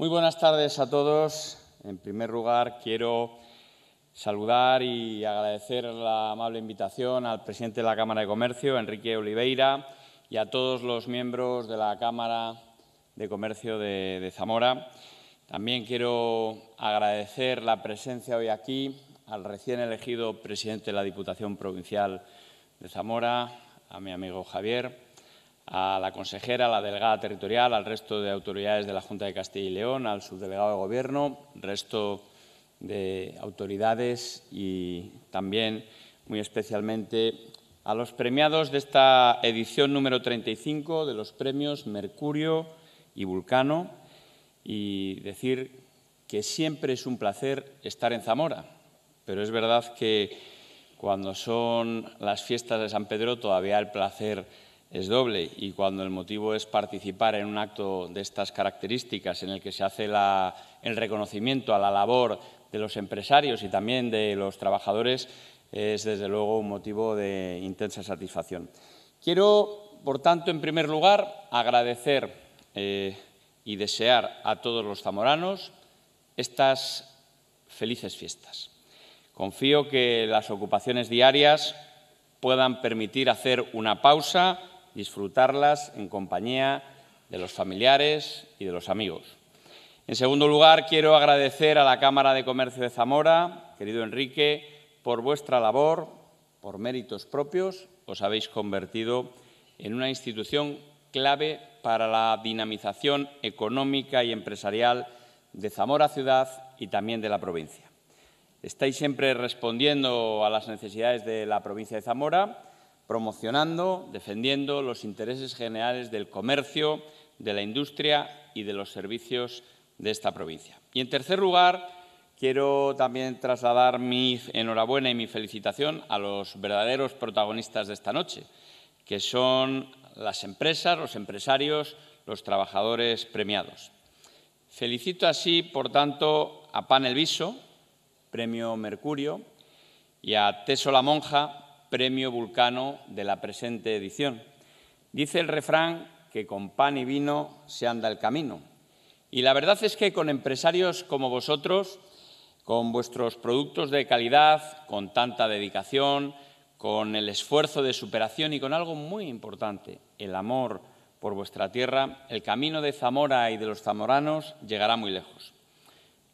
Muy buenas tardes a todos. En primer lugar, quiero saludar y agradecer la amable invitación al presidente de la Cámara de Comercio, Enrique Oliveira, y a todos los miembros de la Cámara de Comercio de, Zamora. También quiero agradecer la presencia hoy aquí al recién elegido presidente de la Diputación Provincial de Zamora, a mi amigo Javier, a la consejera, a la delegada territorial, al resto de autoridades de la Junta de Castilla y León, al subdelegado de Gobierno, resto de autoridades y también, muy especialmente, a los premiados de esta edición número 35 de los premios Mercurio y Vulcano y decir que siempre es un placer estar en Zamora, pero es verdad que cuando son las fiestas de San Pedro todavía el placer es doble y cuando el motivo es participar en un acto de estas características en el que se hace el reconocimiento a la labor de los empresarios y también de los trabajadores, es desde luego un motivo de intensa satisfacción. Quiero, por tanto, en primer lugar, agradecer eh, y desear a todos los zamoranos estas felices fiestas. Confío que las ocupaciones diarias puedan permitir hacer una pausa disfrutarlas en compañía de los familiares y de los amigos. En segundo lugar, quiero agradecer a la Cámara de Comercio de Zamora, querido Enrique, por vuestra labor, por méritos propios, os habéis convertido en una institución clave para la dinamización económica y empresarial de Zamora ciudad y también de la provincia. Estáis siempre respondiendo a las necesidades de la provincia de Zamora promocionando, defendiendo los intereses generales del comercio, de la industria y de los servicios de esta provincia. Y en tercer lugar, Quiero también trasladar mi enhorabuena y mi felicitación a los verdaderos protagonistas de esta noche, que son las empresas, los empresarios, los trabajadores premiados. Felicito así, por tanto, a Pan Viso, Premio Mercurio, y a Teso la Monja, Premio Vulcano de la presente edición. Dice el refrán que con pan y vino se anda el camino. Y la verdad es que con empresarios como vosotros, con vuestros productos de calidad, con tanta dedicación, con el esfuerzo de superación y con algo muy importante, el amor por vuestra tierra, el camino de Zamora y de los zamoranos llegará muy lejos.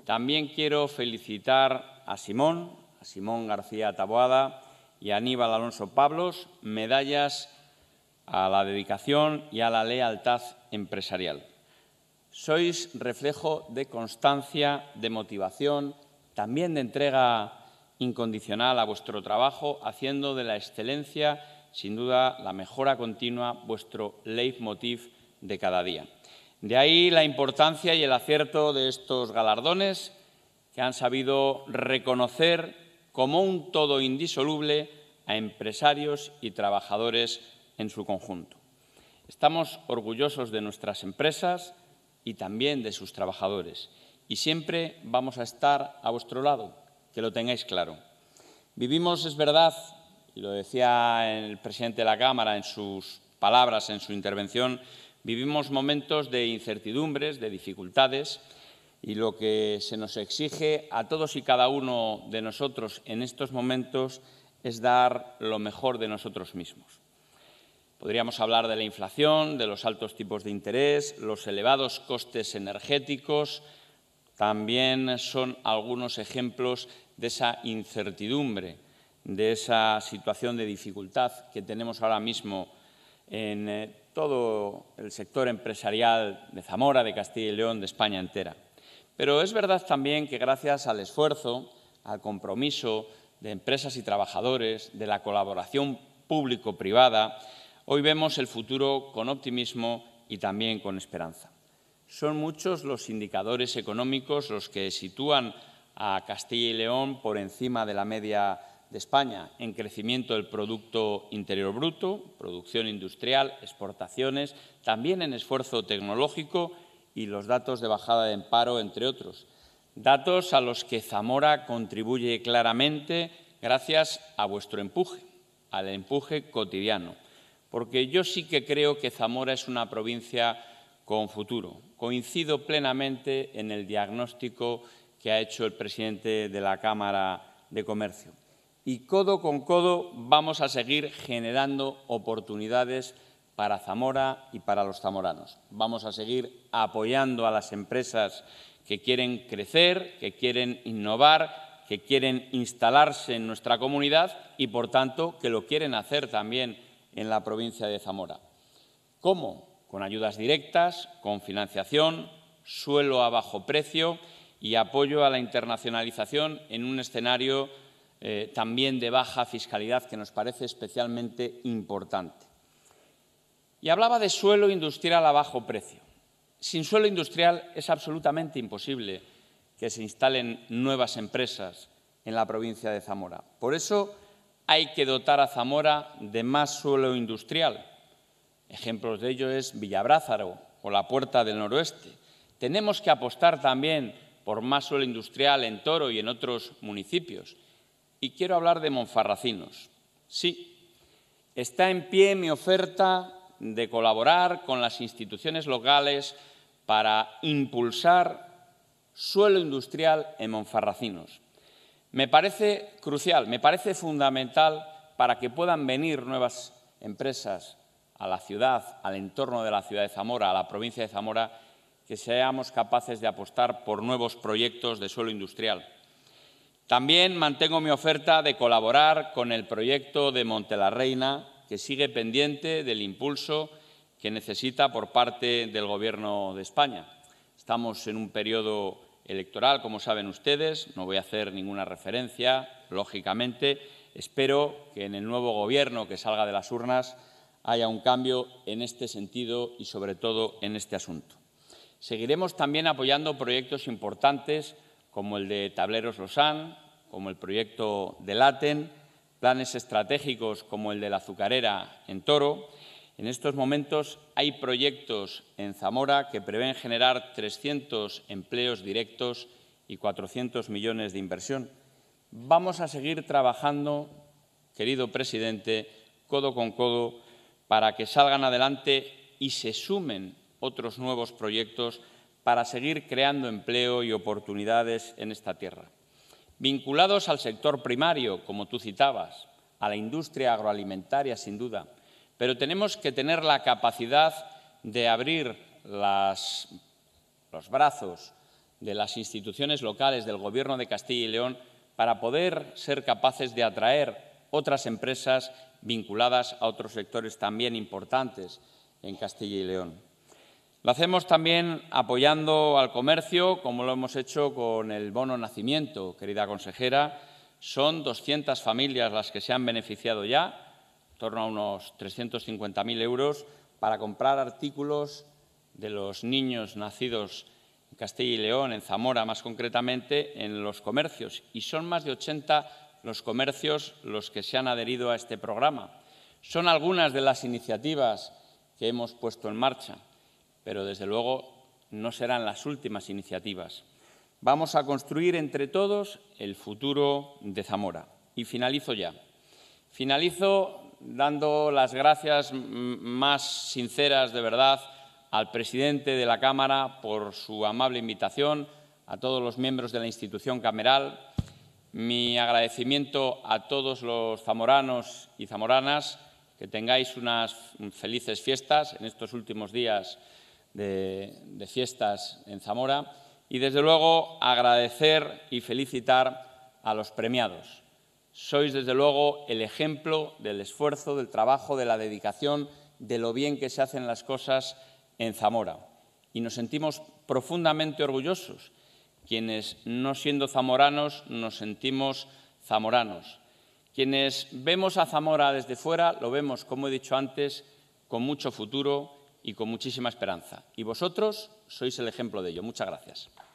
También quiero felicitar a Simón, a Simón García Taboada, y Aníbal Alonso Pablos medallas a la dedicación y a la lealtad empresarial. Sois reflejo de constancia, de motivación, también de entrega incondicional a vuestro trabajo, haciendo de la excelencia, sin duda, la mejora continua vuestro leitmotiv de cada día. De ahí la importancia y el acierto de estos galardones que han sabido reconocer como un todo indisoluble a empresarios y trabajadores en su conjunto. Estamos orgullosos de nuestras empresas y también de sus trabajadores y siempre vamos a estar a vuestro lado, que lo tengáis claro. Vivimos, es verdad, y lo decía el presidente de la Cámara en sus palabras, en su intervención, vivimos momentos de incertidumbres, de dificultades, y lo que se nos exige a todos y cada uno de nosotros en estos momentos es dar lo mejor de nosotros mismos. Podríamos hablar de la inflación, de los altos tipos de interés, los elevados costes energéticos, también son algunos ejemplos de esa incertidumbre, de esa situación de dificultad que tenemos ahora mismo en eh, todo el sector empresarial de Zamora, de Castilla y León, de España entera. Pero es verdad también que gracias al esfuerzo, al compromiso de empresas y trabajadores, de la colaboración público-privada, hoy vemos el futuro con optimismo y también con esperanza. Son muchos los indicadores económicos los que sitúan a Castilla y León por encima de la media de España en crecimiento del Producto Interior Bruto, producción industrial, exportaciones, también en esfuerzo tecnológico y los datos de bajada de emparo, entre otros. Datos a los que Zamora contribuye claramente gracias a vuestro empuje, al empuje cotidiano. Porque yo sí que creo que Zamora es una provincia con futuro. Coincido plenamente en el diagnóstico que ha hecho el presidente de la Cámara de Comercio. Y codo con codo vamos a seguir generando oportunidades para Zamora y para los zamoranos. Vamos a seguir apoyando a las empresas que quieren crecer, que quieren innovar, que quieren instalarse en nuestra comunidad y, por tanto, que lo quieren hacer también en la provincia de Zamora. ¿Cómo? Con ayudas directas, con financiación, suelo a bajo precio y apoyo a la internacionalización en un escenario eh, también de baja fiscalidad que nos parece especialmente importante. Y hablaba de suelo industrial a bajo precio. Sin suelo industrial es absolutamente imposible que se instalen nuevas empresas en la provincia de Zamora. Por eso hay que dotar a Zamora de más suelo industrial. Ejemplos de ello es Villabrázaro o la Puerta del Noroeste. Tenemos que apostar también por más suelo industrial en Toro y en otros municipios. Y quiero hablar de Monfarracinos. Sí, está en pie mi oferta de colaborar con las instituciones locales para impulsar suelo industrial en Monfarracinos. Me parece crucial, me parece fundamental para que puedan venir nuevas empresas a la ciudad, al entorno de la ciudad de Zamora, a la provincia de Zamora, que seamos capaces de apostar por nuevos proyectos de suelo industrial. También mantengo mi oferta de colaborar con el proyecto de Montelarreina que sigue pendiente del impulso que necesita por parte del Gobierno de España. Estamos en un periodo electoral, como saben ustedes, no voy a hacer ninguna referencia, lógicamente. Espero que en el nuevo Gobierno que salga de las urnas haya un cambio en este sentido y, sobre todo, en este asunto. Seguiremos también apoyando proyectos importantes como el de Tableros Losán, como el proyecto de Laten, planes estratégicos como el de la azucarera en Toro, en estos momentos hay proyectos en Zamora que prevén generar 300 empleos directos y 400 millones de inversión. Vamos a seguir trabajando, querido presidente, codo con codo, para que salgan adelante y se sumen otros nuevos proyectos para seguir creando empleo y oportunidades en esta tierra vinculados al sector primario, como tú citabas, a la industria agroalimentaria, sin duda. Pero tenemos que tener la capacidad de abrir los brazos de las instituciones locales del Gobierno de Castilla y León para poder ser capaces de atraer otras empresas vinculadas a otros sectores también importantes en Castilla y León. Lo hacemos también apoyando al comercio, como lo hemos hecho con el bono nacimiento, querida consejera. Son 200 familias las que se han beneficiado ya, en torno a unos 350.000 euros, para comprar artículos de los niños nacidos en Castilla y León, en Zamora más concretamente, en los comercios. Y son más de 80 los comercios los que se han adherido a este programa. Son algunas de las iniciativas que hemos puesto en marcha pero desde luego no serán las últimas iniciativas. Vamos a construir entre todos el futuro de Zamora. Y finalizo ya. Finalizo dando las gracias más sinceras, de verdad, al presidente de la Cámara por su amable invitación, a todos los miembros de la institución cameral, mi agradecimiento a todos los zamoranos y zamoranas, que tengáis unas felices fiestas en estos últimos días de, fiestas en Zamora y, desde luego, agradecer y felicitar a los premiados. Sois, desde luego, el ejemplo del esfuerzo, del trabajo, de la dedicación, de lo bien que se hacen las cosas en Zamora. Y nos sentimos profundamente orgullosos, quienes no siendo zamoranos nos sentimos zamoranos. Quienes vemos a Zamora desde fuera, lo vemos, como he dicho antes, con mucho futuro, y con muchísima esperanza. Y vosotros sois el ejemplo de ello. Muchas gracias.